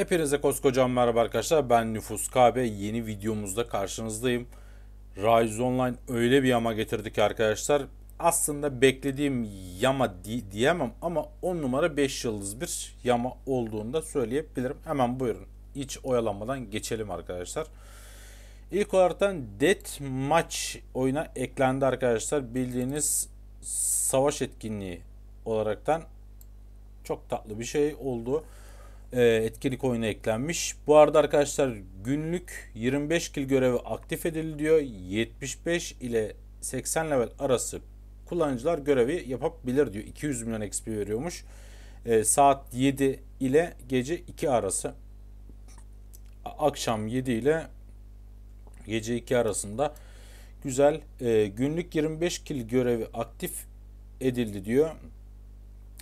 Hepinize koskocaman merhaba arkadaşlar. Ben Nüfus KB. Yeni videomuzda karşınızdayım. Rise Online öyle bir yama getirdik arkadaşlar. Aslında beklediğim yama di diyemem ama 10 numara 5 yıldız bir yama olduğunu da söyleyebilirim. Hemen buyurun. Hiç oyalanmadan geçelim arkadaşlar. İlk olaraktan Death Match oyuna eklendi arkadaşlar. Bildiğiniz savaş etkinliği olaraktan çok tatlı bir şey oldu e, etkinlik oyuna eklenmiş. Bu arada arkadaşlar günlük 25 kil görevi aktif edildi diyor. 75 ile 80 level arası kullanıcılar görevi yapabilir diyor. 200 milyon XP veriyormuş. E, saat 7 ile gece 2 arası. Akşam 7 ile gece 2 arasında güzel e, günlük 25 kil görevi aktif edildi diyor.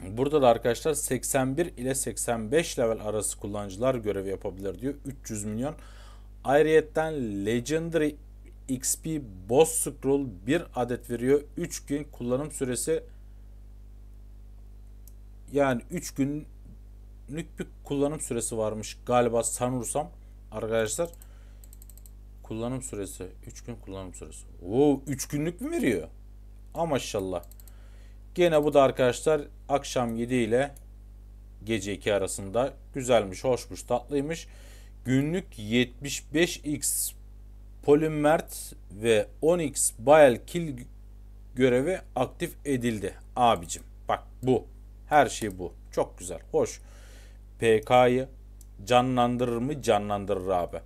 Burada da arkadaşlar 81 ile 85 level arası kullanıcılar görev yapabilir diyor. 300 milyon. Ayrıyetten Legendary XP Boss Scroll 1 adet veriyor. 3 gün kullanım süresi yani 3 günlük bir kullanım süresi varmış galiba sanırsam arkadaşlar. Kullanım süresi 3 gün kullanım süresi. Oo 3 günlük mü veriyor? Ama maşallah. Gene bu da arkadaşlar akşam 7 ile gece 2 arasında güzelmiş, hoşmuş, tatlıymış. Günlük 75x polimert ve 10x bayel kill görevi aktif edildi abicim. Bak bu. Her şey bu. Çok güzel. Hoş. PK'yı canlandırır mı? Canlandırır abi.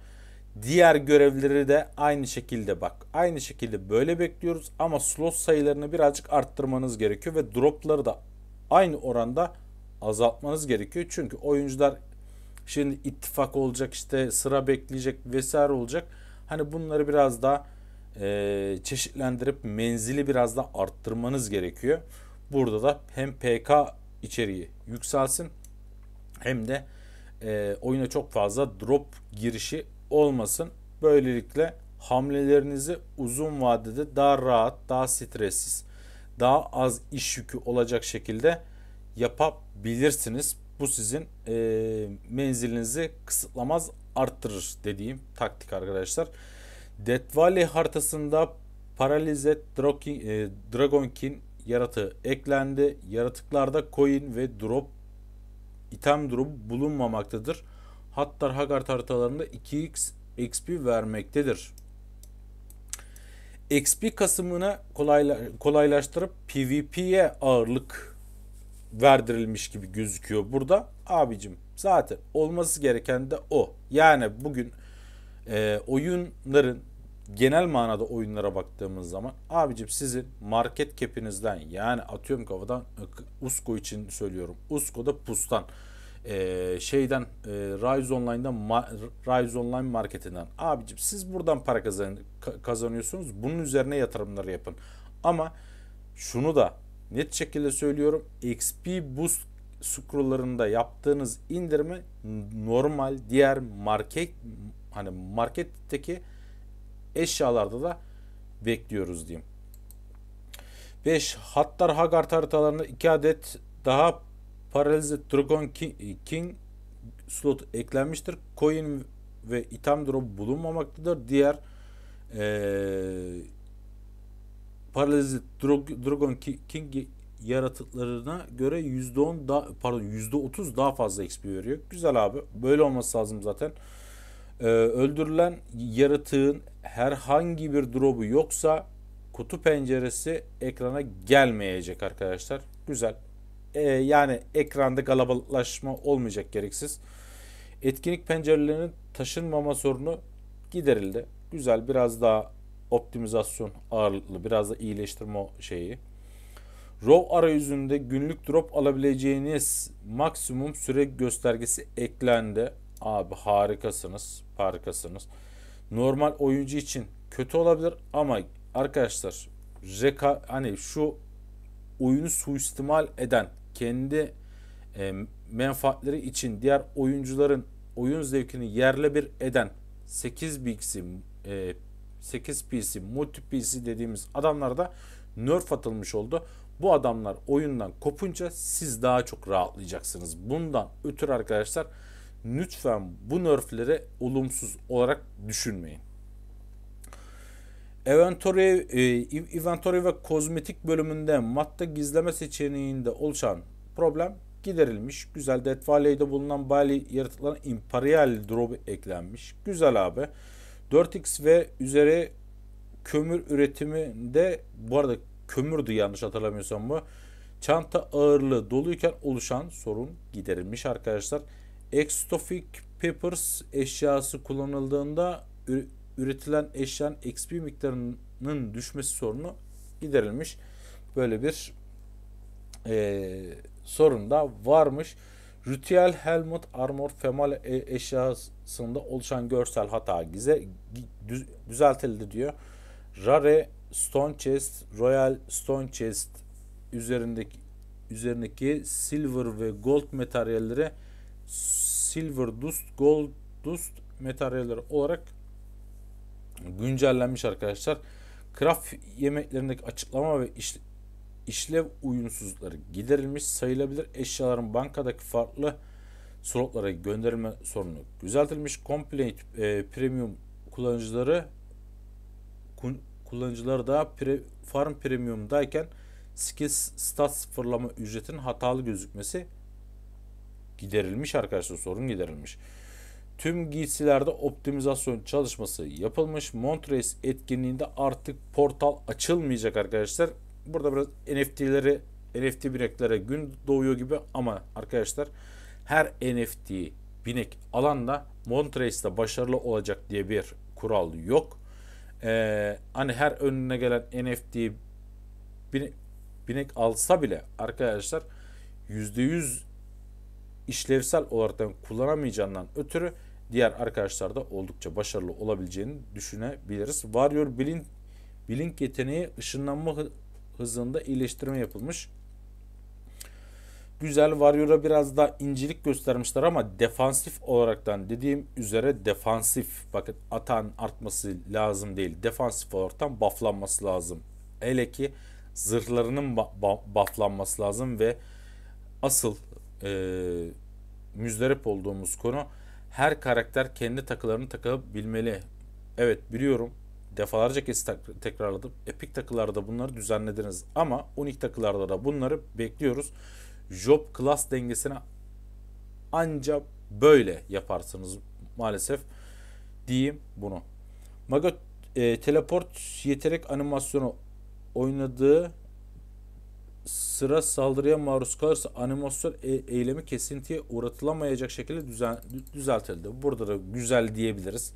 Diğer görevlileri de aynı şekilde bak. Aynı şekilde böyle bekliyoruz ama slot sayılarını birazcık arttırmanız gerekiyor ve dropları da aynı oranda azaltmanız gerekiyor. Çünkü oyuncular şimdi ittifak olacak işte sıra bekleyecek vesaire olacak. Hani bunları biraz daha e, çeşitlendirip menzili biraz daha arttırmanız gerekiyor. Burada da hem PK içeriği yükselsin hem de e, oyuna çok fazla drop girişi olmasın. Böylelikle hamlelerinizi uzun vadede daha rahat, daha stressiz, daha az iş yükü olacak şekilde yapabilirsiniz. Bu sizin e, menzilinizi kısıtlamaz, arttırır dediğim taktik arkadaşlar. Death Valley haritasında Paralize Dragonkin, e, yaratığı eklendi. Yaratıklarda coin ve drop item drop bulunmamaktadır. Hattar Hagar haritalarında 2x XP vermektedir. XP kasımına kolayla, kolaylaştırıp PvP'ye ağırlık verdirilmiş gibi gözüküyor burada. Abicim zaten olması gereken de o. Yani bugün e, oyunların genel manada oyunlara baktığımız zaman abicim sizin market kepinizden yani atıyorum kafadan Usko için söylüyorum. Usko'da pustan e, şeyden e, Rise Online'dan ma, Rise Online marketinden abicim siz buradan para kazan, kazanıyorsunuz. Bunun üzerine yatırımları yapın. Ama şunu da net şekilde söylüyorum. XP Boost scrolllarında yaptığınız indirimi normal diğer market hani marketteki eşyalarda da bekliyoruz diyeyim. 5. Hattar Hagart haritalarında 2 adet daha Paralize Dragon King, King slot eklenmiştir. Coin ve item drop bulunmamaktadır. Diğer ee, Paralize Dragon King yaratıklarına göre %10 da, pardon %30 daha fazla XP veriyor. Güzel abi. Böyle olması lazım zaten. Ee, öldürülen yaratığın herhangi bir drop'u yoksa kutu penceresi ekrana gelmeyecek arkadaşlar. Güzel e, yani ekranda kalabalıklaşma olmayacak gereksiz. Etkinlik pencerelerinin taşınmama sorunu giderildi. Güzel biraz daha optimizasyon ağırlıklı biraz da iyileştirme şeyi. Row arayüzünde günlük drop alabileceğiniz maksimum süre göstergesi eklendi. Abi harikasınız. Harikasınız. Normal oyuncu için kötü olabilir ama arkadaşlar reka hani şu oyunu suistimal eden kendi e, menfaatleri için diğer oyuncuların oyun zevkini yerle bir eden 8 PC, e, 8 PC, multi PC dediğimiz adamlar da nerf atılmış oldu. Bu adamlar oyundan kopunca siz daha çok rahatlayacaksınız. Bundan ötürü arkadaşlar lütfen bu nerfleri olumsuz olarak düşünmeyin. Inventory, e, inventory ve kozmetik bölümünde madde gizleme seçeneğinde oluşan problem giderilmiş. Güzel Death Valley'de bulunan Bali yaratıklarına Imperial Drop eklenmiş. Güzel abi. 4x ve üzeri kömür üretiminde bu arada kömürdü yanlış hatırlamıyorsam bu. Çanta ağırlığı doluyken oluşan sorun giderilmiş arkadaşlar. Extofik Papers eşyası kullanıldığında üretilen eşyanın XP miktarının düşmesi sorunu giderilmiş. Böyle bir e, ee, sorunda varmış. Rütiyel Helmut Armor Femal e, eşyasında oluşan görsel hata gize, düzeltildi diyor. Rare Stone Chest, Royal Stone Chest üzerindeki üzerindeki silver ve gold materyalleri silver dust, gold dust materyalleri olarak güncellenmiş arkadaşlar. Craft yemeklerindeki açıklama ve iş, işlev uyumsuzlukları giderilmiş sayılabilir. Eşyaların bankadaki farklı slotlara gönderme sorunu düzeltilmiş. Complaint e, Premium kullanıcıları kun, kullanıcıları da pre, Farm Premium'dayken skill stat sıfırlama ücretinin hatalı gözükmesi giderilmiş arkadaşlar sorun giderilmiş. Tüm giysilerde optimizasyon çalışması yapılmış. Montres etkinliğinde artık portal açılmayacak arkadaşlar burada biraz NFT'leri NFT bineklere gün doğuyor gibi ama arkadaşlar her NFT binek alanda Montrace'de başarılı olacak diye bir kural yok. Ee, hani her önüne gelen NFT binek, binek alsa bile arkadaşlar %100 işlevsel olarak kullanamayacağından ötürü diğer arkadaşlar da oldukça başarılı olabileceğini düşünebiliriz. Warrior Blink, Blink yeteneği ışınlanma hızında iyileştirme yapılmış. Güzel Warrior'a biraz daha incelik göstermişler ama defansif olaraktan dediğim üzere defansif bakın atan artması lazım değil. Defansif olaraktan bufflanması lazım. Hele ki zırhlarının bufflanması lazım ve asıl e, müzdarip olduğumuz konu her karakter kendi takılarını takabilmeli. Evet biliyorum defalarca kez tekrarladım. Epic takılarda bunları düzenlediniz ama unik takılarda da bunları bekliyoruz. Job class dengesine ancak böyle yaparsınız maalesef diyeyim bunu. Magot e, teleport yeterek animasyonu oynadığı sıra saldırıya maruz kalırsa animasyon e- eylemi kesintiye uğratılamayacak şekilde düzen- düzeltildi. Burada da güzel diyebiliriz.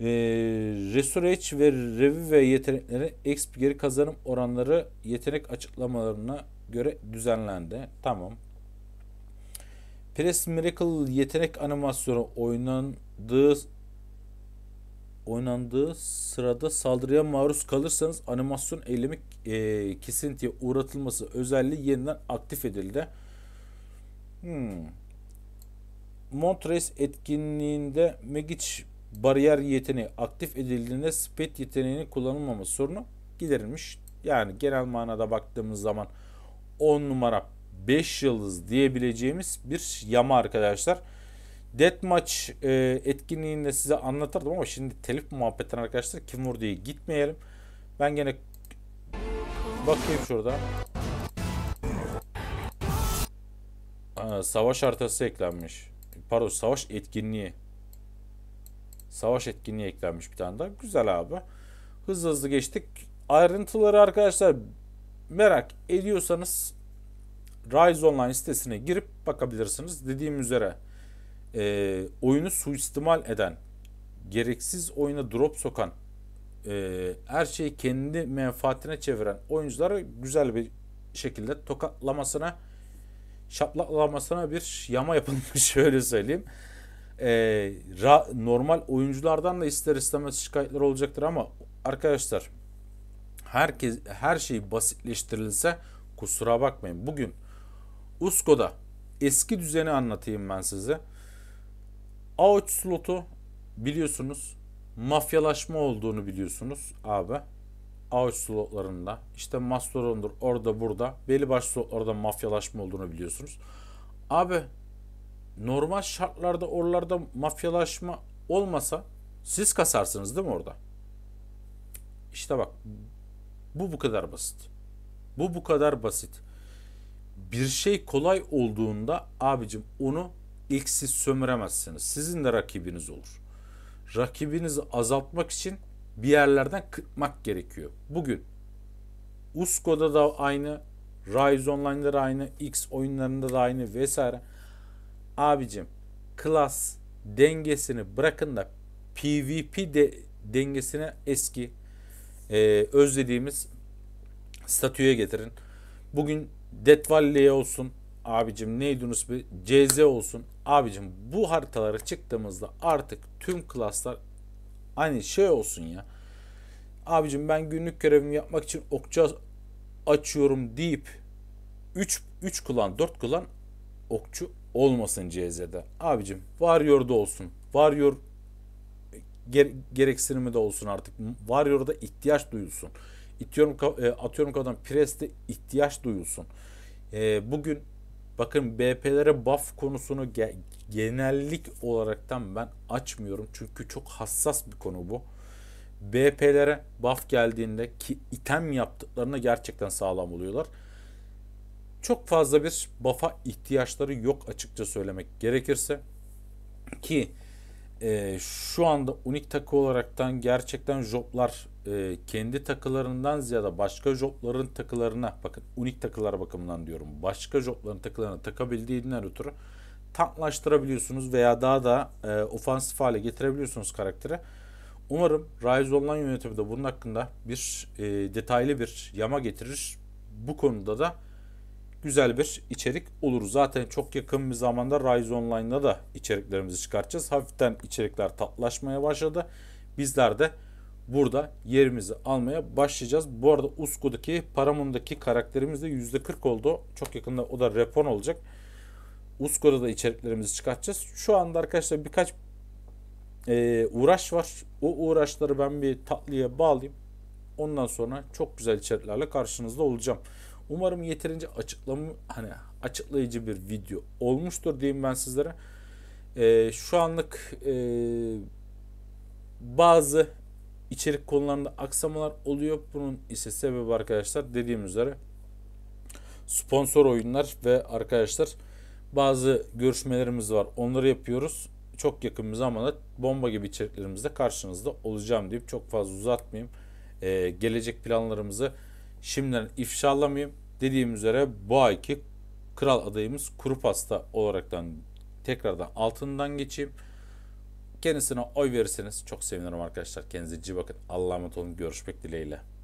E, ee, Resurage ve Revive yetenekleri exp geri kazanım oranları yetenek açıklamalarına göre düzenlendi. Tamam. Press Miracle yetenek animasyonu oynandığı oynandığı sırada saldırıya maruz kalırsanız animasyon eylemi e, kesintiye uğratılması özelliği yeniden aktif edildi. Hmm. Montres etkinliğinde Megic bariyer yeteneği aktif edildiğinde speed yeteneğinin kullanılmaması sorunu giderilmiş. Yani genel manada baktığımız zaman 10 numara 5 yıldız diyebileceğimiz bir yama arkadaşlar. Deathmatch e, etkinliğinde size anlatırdım ama şimdi telif muhabbetten arkadaşlar kim vur diye gitmeyelim. Ben gene bakayım şurada. Aa, savaş haritası eklenmiş. Pardon savaş etkinliği. Savaş etkinliği eklenmiş bir tane daha. Güzel abi. Hızlı hızlı geçtik. Ayrıntıları arkadaşlar merak ediyorsanız Rise Online sitesine girip bakabilirsiniz. Dediğim üzere e, oyunu suistimal eden, gereksiz oyuna drop sokan, e, her şeyi kendi menfaatine çeviren oyuncuları güzel bir şekilde tokatlamasına şaplaklamasına bir yama yapılmış şöyle söyleyeyim e, ra, normal oyunculardan da ister istemez şikayetler olacaktır ama arkadaşlar herkes her şey basitleştirilse kusura bakmayın. Bugün Usko'da eski düzeni anlatayım ben size. A3 slotu biliyorsunuz mafyalaşma olduğunu biliyorsunuz abi. A3 slotlarında işte Mastodon'dur orada burada belli başlı slotlarda mafyalaşma olduğunu biliyorsunuz. Abi normal şartlarda oralarda mafyalaşma olmasa siz kasarsınız değil mi orada? İşte bak bu bu kadar basit. Bu bu kadar basit. Bir şey kolay olduğunda abicim onu ilk siz sömüremezsiniz. Sizin de rakibiniz olur. Rakibinizi azaltmak için bir yerlerden kırpmak gerekiyor. Bugün Usko'da da aynı, Rise Online'da da aynı, X oyunlarında da aynı vesaire abicim klas dengesini bırakın da PvP de dengesine eski e, özlediğimiz statüye getirin. Bugün Death Valley olsun abicim neydi unutma CZ olsun abicim bu haritalara çıktığımızda artık tüm klaslar hani şey olsun ya. Abicim ben günlük görevimi yapmak için okçu açıyorum deyip 3 3 kulan 4 kulan okçu olmasın CZ'de. Abicim Warrior'da olsun. Warrior e, ger- gereksinimi de olsun artık. Warrior'da ihtiyaç duyulsun. İtiyorum, e, atıyorum kafadan Preste ihtiyaç duyulsun. E, bugün bakın BP'lere buff konusunu ge- genellik olaraktan ben açmıyorum. Çünkü çok hassas bir konu bu. BP'lere buff geldiğinde ki item yaptıklarına gerçekten sağlam oluyorlar çok fazla bir buff'a ihtiyaçları yok açıkça söylemek gerekirse ki e, şu anda unik takı olaraktan gerçekten joblar e, kendi takılarından ziyade başka jobların takılarına bakın unik takılar bakımından diyorum başka jobların takılarına takabildiğinden ötürü tanklaştırabiliyorsunuz veya daha da e, ofansif hale getirebiliyorsunuz karakteri. Umarım Rise Online yönetimi de bunun hakkında bir e, detaylı bir yama getirir. Bu konuda da güzel bir içerik olur. Zaten çok yakın bir zamanda Rise Online'da da içeriklerimizi çıkartacağız. Hafiften içerikler tatlaşmaya başladı. Bizler de burada yerimizi almaya başlayacağız. Bu arada Usku'daki Paramount'daki karakterimiz de %40 oldu. Çok yakında o da repon olacak. Usku'da da içeriklerimizi çıkartacağız. Şu anda arkadaşlar birkaç e, uğraş var. O uğraşları ben bir tatlıya bağlayayım. Ondan sonra çok güzel içeriklerle karşınızda olacağım. Umarım yeterince açıklam hani açıklayıcı bir video olmuştur diyeyim ben sizlere. Ee, şu anlık e, bazı içerik konularında aksamalar oluyor. Bunun ise sebebi arkadaşlar dediğim üzere sponsor oyunlar ve arkadaşlar bazı görüşmelerimiz var. Onları yapıyoruz. Çok yakın bir zamanda bomba gibi içeriklerimizde karşınızda olacağım deyip çok fazla uzatmayayım. Ee, gelecek planlarımızı şimdiden ifşalamayayım. Dediğim üzere bu ayki kral adayımız kuru pasta olaraktan tekrardan altından geçeyim. Kendisine oy verirseniz çok sevinirim arkadaşlar. Kendinize iyi bakın. Allah'a emanet olun. Görüşmek dileğiyle.